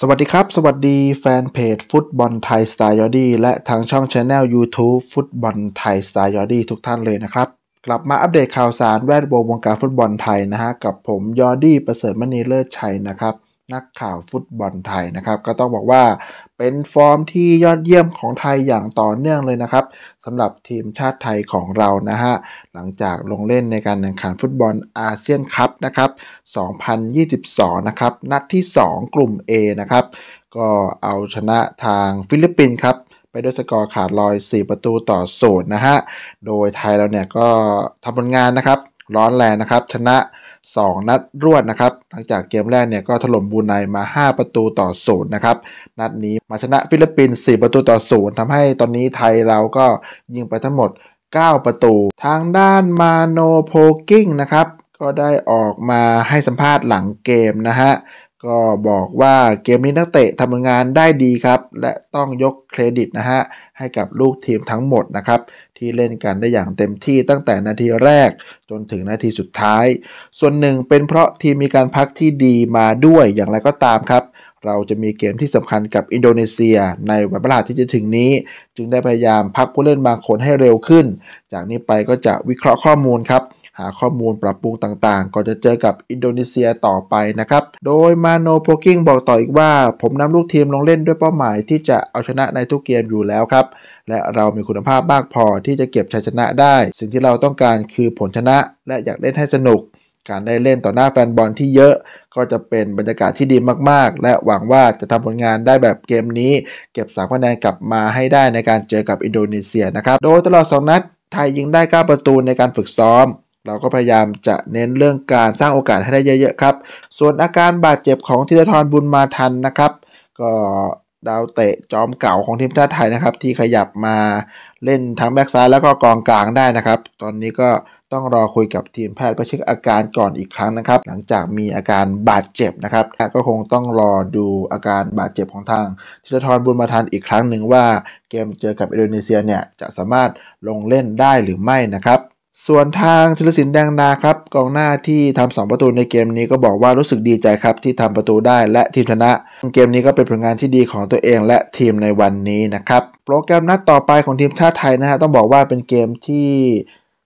สวัสดีครับ สวัสดีแฟนเพจฟุตบอลไทยสไตล์ยอดี้และทางช่องช anel YouTube ฟุตบอลไทยสไตล์ยอดี้ทุกท่านเลยนะครับ กลับมาอัปเดตข่าวสารแวดวงวงการฟุตบอลไทยนะฮะ กับผมยอดี้ประเสริฐมณีเลิศชัยนะครับนักข่าวฟุตบอลไทยนะครับก็ต้องบอกว่าเป็นฟอร์มที่ยอดเยี่ยมของไทยอย่างต่อเนื่องเลยนะครับสำหรับทีมชาติไทยของเรานะฮะหลังจากลงเล่นในการแข่งขันฟุตบอลอาเซียนคัพนะครับ2022นะครับนัดที่ 2 กลุ่ม A นะครับก็เอาชนะทางฟิลิปปินส์ครับไปด้วยสกอร์ขาดลอย4ประตูต่อศูนย์นะฮะโดยไทยเราเนี่ยก็ทำผลงานนะครับร้อนแรงนะครับชนะ 2 นัดรวดนะครับ หลังจากเกมแรกเนี่ยก็ถล่มบูไนมา 5 ประตูต่อศูนย์นะครับนัดนี้มาชนะฟิลิปปินส์4ประตูต่อศูนย์ทำให้ตอนนี้ไทยเราก็ยิงไปทั้งหมด 9 ประตู ทางด้านมาโนโพกิ้งนะครับก็ได้ออกมาให้สัมภาษณ์หลังเกมนะฮะก็บอกว่าเกมนี้นักเตะทำงานได้ดีครับและต้องยกเครดิตนะฮะให้กับลูกทีมทั้งหมดนะครับที่เล่นกันได้อย่างเต็มที่ตั้งแต่นาทีแรกจนถึงนาทีสุดท้าย ส่วนหนึ่งเป็นเพราะทีมมีการพักที่ดีมาด้วยอย่างไรก็ตามครับ เราจะมีเกมที่สำคัญกับอินโดนีเซียในวันพฤหัสที่จะถึงนี้ จึงได้พยายามพักผู้เล่นบางคนให้เร็วขึ้น จากนี้ไปก็จะวิเคราะห์ข้อมูลครับหาข้อมูลปรับปรุงต่างๆก่อนจะเจอกับอินโดนีเซียต่อไปนะครับ โดยมาโนโพกิ้งบอกต่ออีกว่า ผมนำลูกทีมลงเล่นด้วยเป้าหมายที่จะเอาชนะในทุกเกมอยู่แล้วครับ และเรามีคุณภาพมากพอที่จะเก็บชัยชนะได้ สิ่งที่เราต้องการคือผลชนะ และอยากเล่นให้สนุก การได้เล่นต่อหน้าแฟนบอลที่เยอะก็จะเป็นบรรยากาศที่ดีมากๆ และหวังว่าจะทำผลงานได้แบบเกมนี้ เก็บสามคะแนนกลับมาให้ได้ในการเจอกับอินโดนีเซียนะครับ โดยตลอด2นัดไทยยิงได้ 9 ประตูในการฝึกซ้อมเราก็พยายามจะเน้นเรื่องการสร้างโอกาสให้ได้เยอะๆครับ ส่วนอาการบาดเจ็บของธีรทรบุญมาทันนะครับ ก็ดาวเตะจอมเก่าของทีมชาติไทยนะครับ ที่ขยับมาเล่นทั้งแบ็กซ้ายแล้วก็กองกลางได้นะครับ ตอนนี้ก็ต้องรอคุยกับทีมแพทย์เพื่อเช็คอาการก่อนอีกครั้งนะครับ หลังจากมีอาการบาดเจ็บนะครับก็คงต้องรอดูอาการบาดเจ็บของทางธีรทรบุญมาทันอีกครั้งหนึ่งว่าเกมเจอกับอินโดนีเซียเนี่ยจะสามารถลงเล่นได้หรือไม่นะครับส่วนทางธีรศินแดงดาครับกองหน้าที่ทำ 2 ประตูในเกมนี้ก็บอกว่ารู้สึกดีใจครับที่ทำประตูได้และทีมชนะ เกมนี้ก็เป็นผลงานที่ดีของตัวเองและทีมในวันนี้นะครับ โปรแกรมนัดต่อไปของทีมชาติไทยนะฮะต้องบอกว่าเป็นเกมที่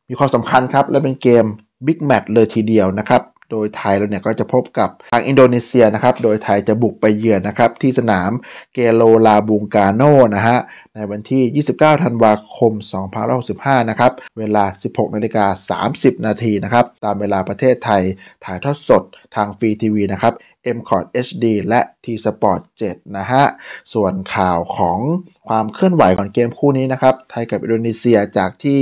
มีความสำคัญครับ และเป็นเกมบิ๊กแมตช์เลยทีเดียวนะครับโดยไทยเราเนี่ยก็จะพบกับทางอินโดนีเซียนะครับ โดยไทยจะบุกไปเยือนนะครับ ที่สนามเกโลลาบุงกาโนนะฮะในวันที่ 29 ธันวาคม 2565 นะครับ เวลา 16 นาฬิกา30นาทีนะครับ ตามเวลาประเทศไทยถ่ายทอดสดทางฟรีทีวีนะครับ m c o t HD และ T Sport 7 นะฮะส่วนข่าวของความเคลื่อนไหวของเกมคู่นี้นะครับ ไทยกับอินโดนีเซียจากที่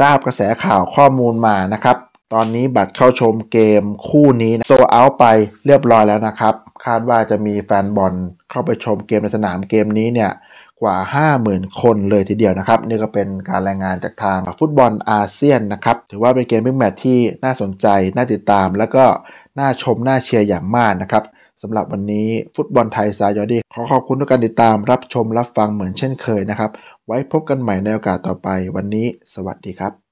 ทราบกระแสข่าวข้อมูลมานะครับตอนนี้บัตรเข้าชมเกมคู่นี้โซเอาไปเรียบร้อยแล้วนะครับ คาดว่าจะมีแฟนบอลเข้าไปชมเกมในสนามเกมนี้เนี่ยกว่า 50,000 คนเลยทีเดียวนะครับ นี่ก็เป็นการรายงานจากทางฟุตบอลอาเซียนนะครับถือว่าเป็นเกมบิ๊กแมตช์ที่น่าสนใจน่าติดตามแล้วก็ น่าชม น่าเชียร์อย่างมากนะครับสำหรับวันนี้ฟุตบอลไทยซายยอดี ขอขอบคุณทุกการติดตาม รับชมรับฟังเหมือนเช่นเคยนะครับไว้พบกันใหม่ในโอกาสต่อไปวันนี้สวัสดีครับ